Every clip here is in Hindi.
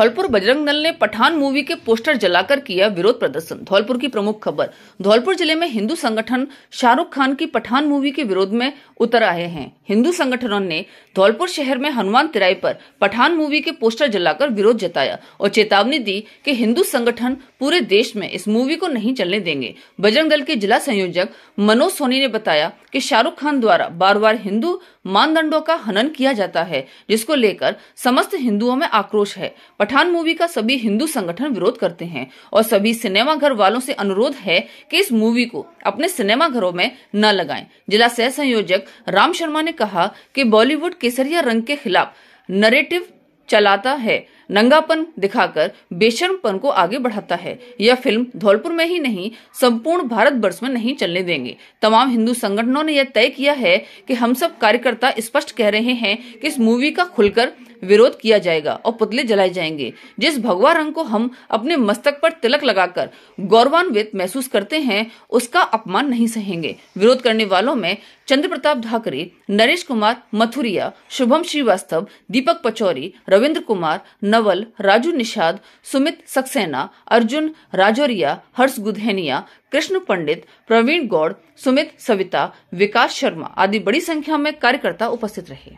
धौलपुर बजरंग दल ने पठान मूवी के पोस्टर जलाकर किया विरोध प्रदर्शन धौलपुर की प्रमुख खबर धौलपुर जिले में हिंदू संगठन शाहरुख खान की पठान मूवी के विरोध में उतर आए हैं हिंदू संगठनों ने धौलपुर शहर में हनुमान तिराई पर पठान मूवी के पोस्टर जलाकर विरोध जताया और चेतावनी दी कि हिंदू संगठन पूरे देश में इस मूवी को नहीं चलने देंगे बजरंग दल के जिला संयोजक मनोज सोनी ने बताया कि शाहरुख खान द्वारा बार बार हिंदू मानदंडों का हनन किया जाता है जिसको लेकर समस्त हिंदुओं में आक्रोश है पठान मूवी का सभी हिंदू संगठन विरोध करते हैं और सभी सिनेमाघर वालों से अनुरोध है कि इस मूवी को अपने सिनेमाघरों में न लगाएं जिला सह संयोजक राम शर्मा ने कहा कि बॉलीवुड केसरिया रंग के खिलाफ नरेटिव चलाता है नंगापन दिखाकर बेशर्मपन को आगे बढ़ाता है यह फिल्म धौलपुर में ही नहीं संपूर्ण भारत वर्ष में नहीं चलने देंगे तमाम हिंदू संगठनों ने यह तय किया है कि हम सब कार्यकर्ता स्पष्ट कह रहे हैं कि इस मूवी का खुलकर विरोध किया जाएगा और पुतले जलाए जाएंगे जिस भगवा रंग को हम अपने मस्तक पर तिलक लगाकर गौरवान्वित महसूस करते हैं उसका अपमान नहीं सहेंगे विरोध करने वालों में चंद्र प्रताप ठाकरे नरेश कुमार मथुरिया शुभम श्रीवास्तव दीपक पचौरी रविंद्र कुमार नवल राजू निषाद सुमित सक्सेना अर्जुन राजौरिया हर्ष गुधेनिया कृष्ण पंडित प्रवीण गौड़ सुमित सविता विकास शर्मा आदि बड़ी संख्या में कार्यकर्ता उपस्थित रहे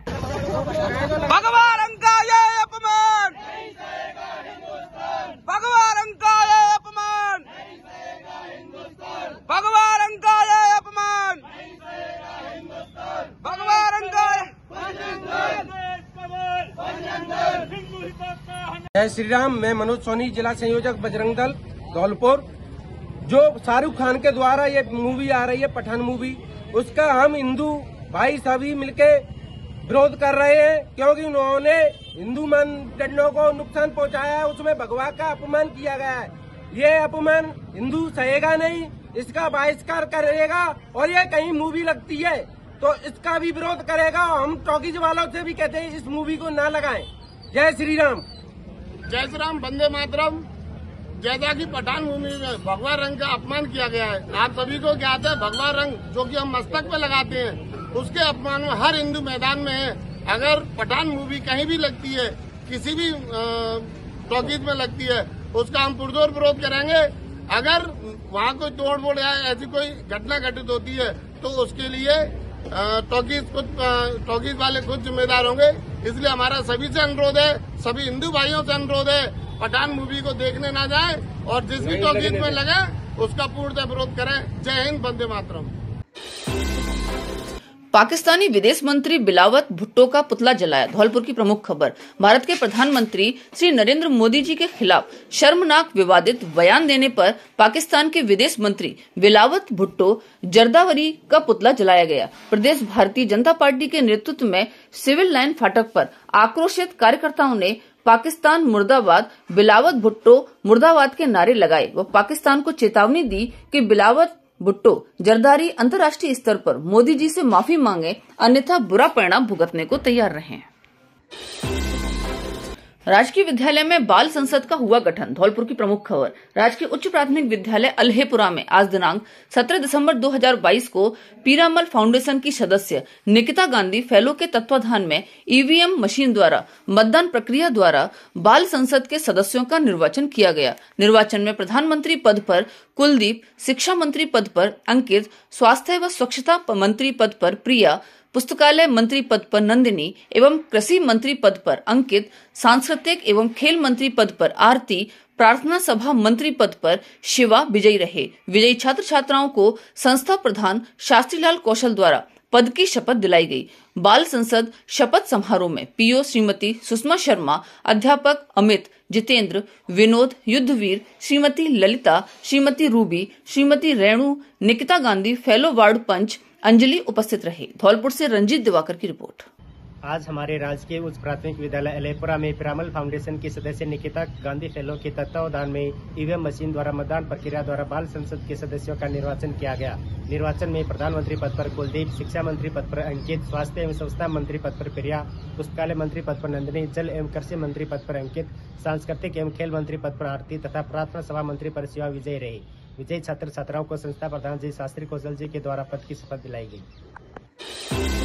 भगवान जय श्री राम मैं मनोज सोनी जिला संयोजक बजरंग दल धौलपुर जो शाहरुख खान के द्वारा ये मूवी आ रही है पठान मूवी उसका हम हिंदू भाई सभी मिलके विरोध कर रहे हैं क्योंकि उन्होंने हिंदू मानदंडो को नुकसान पहुंचाया है उसमें भगवान का अपमान किया गया है ये अपमान हिंदू सहेगा नहीं इसका बहिष्कार करेगा और ये कहीं मूवी लगती है तो इसका भी विरोध करेगा और हम टॉकीज वालों से भी कहते हैं इस मूवी को ना लगाएं जय श्री राम जय श्री राम बंदे मातरम जैसा की पठान भूमि में भगवा रंग का अपमान किया गया है आप सभी को ज्ञात है भगवा रंग जो कि हम मस्तक पे लगाते हैं उसके अपमान में हर हिंदू मैदान में है अगर पठान मूवी कहीं भी लगती है किसी भी टॉकीज में लगती है उसका हम पुरजोर विरोध करेंगे अगर वहाँ कोई तोड़ फोड़ या ऐसी कोई घटना घटित होती है तो उसके लिए टॉकीज खुद टॉकीज वाले खुद जिम्मेदार होंगे इसलिए हमारा सभी से अनुरोध है सभी हिंदू भाइयों से अनुरोध है पठान मूवी को देखने ना जाए और जिस भी तो में लगे उसका पूर्णतः विरोध करें जय हिंद बंदे मातरम पाकिस्तानी विदेश मंत्री बिलावत भुट्टो का पुतला जलाया धौलपुर की प्रमुख खबर भारत के प्रधानमंत्री श्री नरेंद्र मोदी जी के खिलाफ शर्मनाक विवादित बयान देने पर पाकिस्तान के विदेश मंत्री बिलावत भुट्टो जरदावरी का पुतला जलाया गया प्रदेश भारतीय जनता पार्टी के नेतृत्व में सिविल लाइन फाटक पर आक्रोशित कार्यकर्ताओं ने पाकिस्तान मुर्दाबाद बिलावत भुट्टो मुर्दाबाद के नारे लगाए व पाकिस्तान को चेतावनी दी कि बिलावत भुट्टो जरदारी अंतर्राष्ट्रीय स्तर पर मोदी जी से माफी मांगे अन्यथा बुरा परिणाम भुगतने को तैयार रहे राजकीय विद्यालय में बाल संसद का हुआ गठन धौलपुर की प्रमुख खबर राजकीय उच्च प्राथमिक विद्यालय अल्हेपुरा में आज दिनांक 17 दिसंबर 2022 को पीरामल फाउंडेशन की सदस्य निकिता गांधी फेलो के तत्वाधान में ईवीएम मशीन द्वारा मतदान प्रक्रिया द्वारा बाल संसद के सदस्यों का निर्वाचन किया गया निर्वाचन में प्रधानमंत्री पद पर कुलदीप शिक्षा मंत्री पद पर अंकित स्वास्थ्य व स्वच्छता मंत्री पद पर प्रिया पुस्तकालय मंत्री पद पर नंदिनी एवं कृषि मंत्री पद पर अंकित सांस्कृतिक एवं खेल मंत्री पद पर आरती प्रार्थना सभा मंत्री पद पर शिवा विजयी रहे विजयी छात्र छात्राओं को संस्था प्रधान शास्त्रीलाल कौशल द्वारा पद की शपथ दिलाई गई बाल संसद शपथ समारोह में पीओ श्रीमती सुषमा शर्मा अध्यापक अमित जितेंद्र विनोद युद्धवीर श्रीमती ललिता श्रीमती रूबी श्रीमती रेणु निकिता गांधी फेलो वार्ड पंच अंजलि उपस्थित रहे धौलपुर से रंजीत दिवाकर की रिपोर्ट आज हमारे राजकीय उच्च प्राथमिक विद्यालय अलेपुरा में पिरामल फाउंडेशन की सदस्य निकिता गांधी फेलो के तत्वावधान में ईवीएम मशीन द्वारा मतदान प्रक्रिया द्वारा बाल संसद के सदस्यों का निर्वाचन किया गया निर्वाचन में प्रधानमंत्री पद पर कुलदीप शिक्षा मंत्री पद पर अंकित स्वास्थ्य एवं संस्था मंत्री पद पर प्रिया पुस्तकालय मंत्री पद पर नंदिनी जल एवं कृषि मंत्री पद पर अंकित सांस्कृतिक एवं खेल मंत्री पद पर आरती तथा प्रार्थना सभा मंत्री पर शिवा विजय रहे विजय छात्र छात्राओं को संस्था प्रधान जी शास्त्री कौशल जी के द्वारा पद की शपथ दिलाई गयी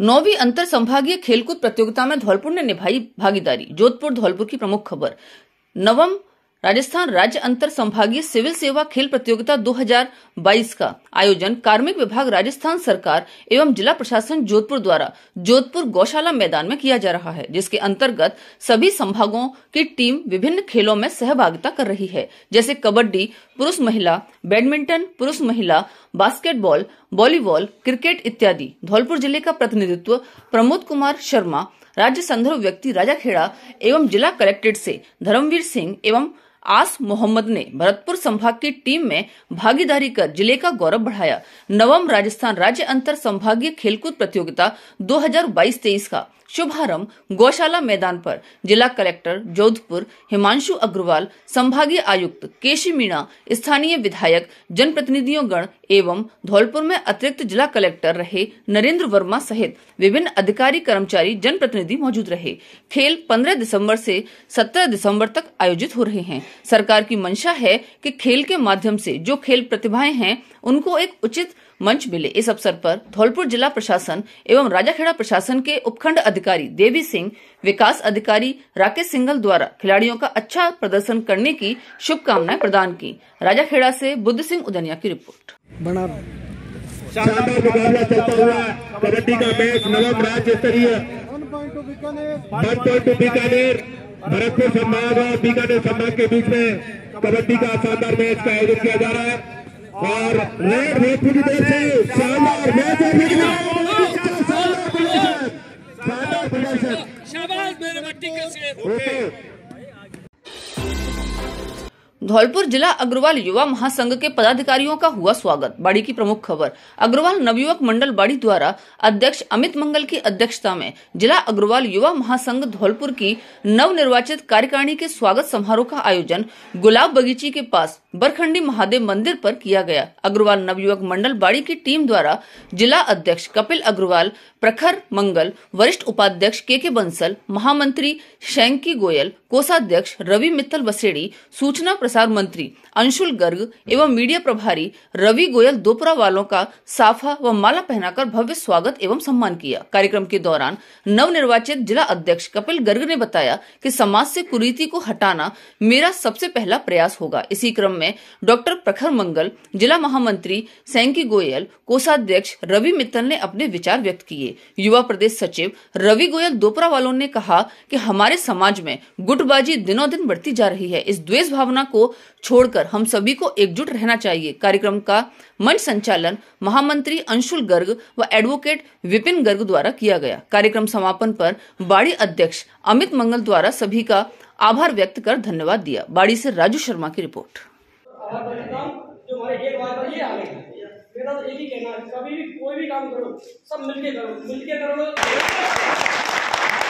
नौवीं अंतर संभागीय खेलकूद प्रतियोगिता में धौलपुर ने निभाई भागीदारी जोधपुर धौलपुर की प्रमुख खबर नवम राजस्थान राज्य अंतर संभागीय सिविल सेवा खेल प्रतियोगिता 2022 का आयोजन कार्मिक विभाग राजस्थान सरकार एवं जिला प्रशासन जोधपुर द्वारा जोधपुर गौशाला मैदान में किया जा रहा है जिसके अंतर्गत सभी संभागों की टीम विभिन्न खेलों में सहभागिता कर रही है जैसे कबड्डी पुरुष महिला बैडमिंटन पुरुष महिला बास्केटबॉल वॉलीबॉल क्रिकेट इत्यादि धौलपुर जिले का प्रतिनिधित्व प्रमोद कुमार शर्मा राज्य संदर्भ व्यक्ति राजा खेड़ा एवं जिला कलेक्ट्रेट से धर्मवीर सिंह एवं आस मोहम्मद ने भरतपुर संभाग की टीम में भागीदारी कर जिले का गौरव बढ़ाया नवम राजस्थान राज्य अंतर संभागीय खेलकूद प्रतियोगिता 2022-23 का शुभारंभ गौशाला मैदान पर जिला कलेक्टर जोधपुर हिमांशु अग्रवाल संभागीय आयुक्त केशी मीणा स्थानीय विधायक जनप्रतिनिधियों गण एवं धौलपुर में अतिरिक्त जिला कलेक्टर रहे नरेंद्र वर्मा सहित विभिन्न अधिकारी कर्मचारी जनप्रतिनिधि मौजूद रहे खेल 15 दिसंबर से 17 दिसंबर तक आयोजित हो रहे हैं सरकार की मंशा है कि खेल के माध्यम से जो खेल प्रतिभाएं हैं उनको एक उचित मंच मिले इस अवसर पर धौलपुर जिला प्रशासन एवं राजाखेड़ा प्रशासन के उपखंड अधिकारी देवी सिंह विकास अधिकारी राकेश सिंगल द्वारा खिलाड़ियों का अच्छा प्रदर्शन करने की शुभकामनाएं प्रदान की राजाखेड़ा से बुद्ध सिंह उदनिया की रिपोर्ट बना शानदार मुकाबला चलता हुआ कबड्डी का मैच राज्य स्तरीय भरतपुर संभाग और बीकानेर संभाग के बीच में कबड्डी का शानदार मैच का आयोजन किया जा रहा है और रेड रेड भी देते से शानदार मैच और शानदार प्रदर्शन शाबाश मेरे बट्टी के से ओके धौलपुर जिला अग्रवाल युवा महासंघ के पदाधिकारियों का हुआ स्वागत बाड़ी की प्रमुख खबर अग्रवाल नवयुवक मंडल बाड़ी द्वारा अध्यक्ष अमित मंगल की अध्यक्षता में जिला अग्रवाल युवा महासंघ धौलपुर की नव निर्वाचित कार्यकारिणी के स्वागत समारोह का आयोजन गुलाब बगीची के पास बरखंडी महादेव मंदिर पर किया गया अग्रवाल नवयुवक मंडल बाड़ी की टीम द्वारा जिला अध्यक्ष कपिल अग्रवाल प्रखर मंगल वरिष्ठ उपाध्यक्ष के के बंसल महामंत्री शैंकी गोयल कोषाध्यक्ष रवि मित्तल बसेड़ी सूचना प्रसार मंत्री अंशुल गर्ग एवं मीडिया प्रभारी रवि गोयल दोपरा वालों का साफा व माला पहनाकर भव्य स्वागत एवं सम्मान किया कार्यक्रम के दौरान नव निर्वाचित जिला अध्यक्ष कपिल गर्ग ने बताया कि समाज से कुरीति को हटाना मेरा सबसे पहला प्रयास होगा इसी क्रम में डॉक्टर प्रखर मंगल जिला महामंत्री सैंकी गोयल कोषाध्यक्ष रवि मित्तल ने अपने विचार व्यक्त किए युवा प्रदेश सचिव रवि गोयल दोपरा वालों ने कहा कि हमारे समाज में गुटबाजी दिनों दिन बढ़ती जा रही है इस द्वेष भावना को छोड़कर हम सभी को एकजुट रहना चाहिए कार्यक्रम का मंच संचालन महामंत्री अंशुल गर्ग व एडवोकेट विपिन गर्ग द्वारा किया गया कार्यक्रम समापन पर बाड़ी अध्यक्ष अमित मंगल द्वारा सभी का आभार व्यक्त कर धन्यवाद दिया बाड़ी से राजू शर्मा की रिपोर्ट मेरा तो एक ही कहना है कभी भी कोई भी काम करो सब मिलके करो मिलके करो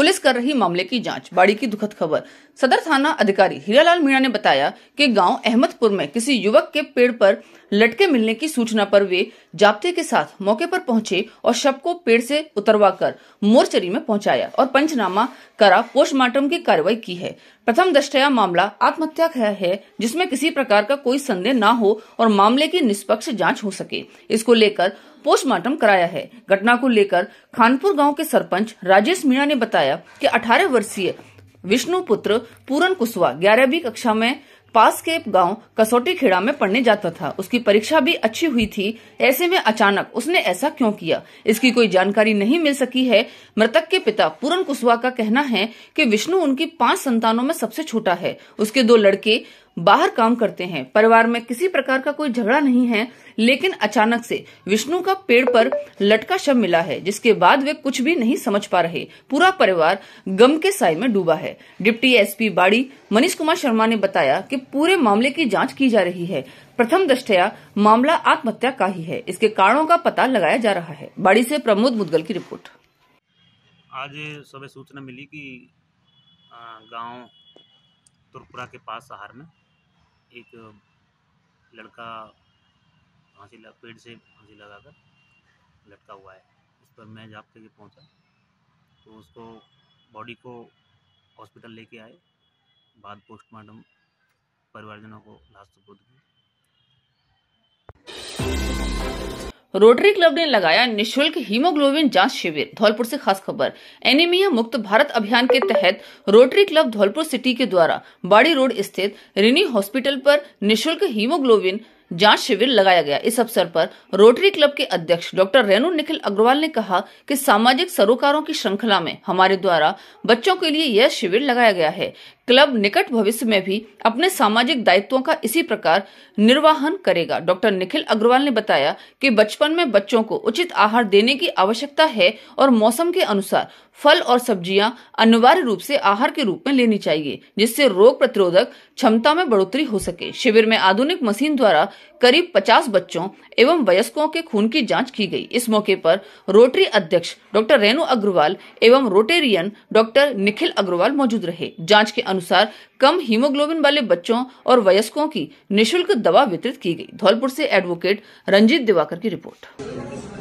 पुलिस कर रही मामले की जांच बाड़ी की दुखद खबर सदर थाना अधिकारी हीरालाल मीणा ने बताया कि गांव अहमदपुर में किसी युवक के पेड़ पर लटके मिलने की सूचना पर वे जाब्ते के साथ मौके पर पहुंचे और शव को पेड़ से उतरवा कर मोर्चरी में पहुंचाया और पंचनामा करा पोस्टमार्टम की कार्रवाई की है प्रथम दृष्टया मामला आत्महत्या का है जिसमें किसी प्रकार का कोई संदेह न हो और मामले की निष्पक्ष जांच हो सके इसको लेकर पोस्टमार्टम कराया है घटना को लेकर खानपुर गांव के सरपंच राजेश मीणा ने बताया कि 18 वर्षीय विष्णु पुत्र पूरन कुशवा ग्यारहवीं कक्षा में पास के गांव कसौटी खेड़ा में पढ़ने जाता था उसकी परीक्षा भी अच्छी हुई थी ऐसे में अचानक उसने ऐसा क्यों किया इसकी कोई जानकारी नहीं मिल सकी है मृतक के पिता पूरन कुशवाहा का कहना है कि विष्णु उनकी पांच संतानों में सबसे छोटा है उसके दो लड़के बाहर काम करते हैं परिवार में किसी प्रकार का कोई झगड़ा नहीं है लेकिन अचानक से विष्णु का पेड़ पर लटका शव मिला है जिसके बाद वे कुछ भी नहीं समझ पा रहे पूरा परिवार गम के साय में डूबा है डिप्टी एसपी बाड़ी मनीष कुमार शर्मा ने बताया कि पूरे मामले की जांच की जा रही है प्रथम दृष्टया मामला आत्महत्या का ही है इसके कारणों का पता लगाया जा रहा है बाड़ी ऐसी प्रमोद मुदगल की रिपोर्ट आज सुबह सूचना मिली की गाँव तुरपुरा के पास शहर में एक लड़का फांसी लगा पेड़ से फांसी लगाकर लटका हुआ है उस पर मैं जापते के पहुंचा तो उसको बॉडी को हॉस्पिटल लेके आए बाद पोस्टमार्टम परिवारजनों को लाश सुपुर्द की रोटरी क्लब ने लगाया निशुल्क हीमोग्लोबिन जांच शिविर धौलपुर से खास खबर एनीमिया मुक्त भारत अभियान के तहत रोटरी क्लब धौलपुर सिटी के द्वारा बाड़ी रोड स्थित रिनी हॉस्पिटल पर निशुल्क हीमोग्लोबिन जांच शिविर लगाया गया इस अवसर पर रोटरी क्लब के अध्यक्ष डॉक्टर रेणु निखिल अग्रवाल ने कहा कि सामाजिक सरोकारों की श्रृंखला में हमारे द्वारा बच्चों के लिए यह शिविर लगाया गया है क्लब निकट भविष्य में भी अपने सामाजिक दायित्वों का इसी प्रकार निर्वाहन करेगा डॉक्टर निखिल अग्रवाल ने बताया कि बचपन में बच्चों को उचित आहार देने की आवश्यकता है और मौसम के अनुसार फल और सब्जियां अनिवार्य रूप से आहार के रूप में लेनी चाहिए जिससे रोग प्रतिरोधक क्षमता में बढ़ोतरी हो सके शिविर में आधुनिक मशीन द्वारा करीब पचास बच्चों एवं वयस्कों के खून की जाँच की गयी इस मौके पर रोटरी अध्यक्ष डॉक्टर रेणु अग्रवाल एवं रोटेरियन डॉक्टर निखिल अग्रवाल मौजूद रहे जाँच के अनुसार अनुसार कम हीमोग्लोबिन वाले बच्चों और वयस्कों की निशुल्क दवा वितरित की गई धौलपुर से एडवोकेट रंजीत दिवाकर की रिपोर्ट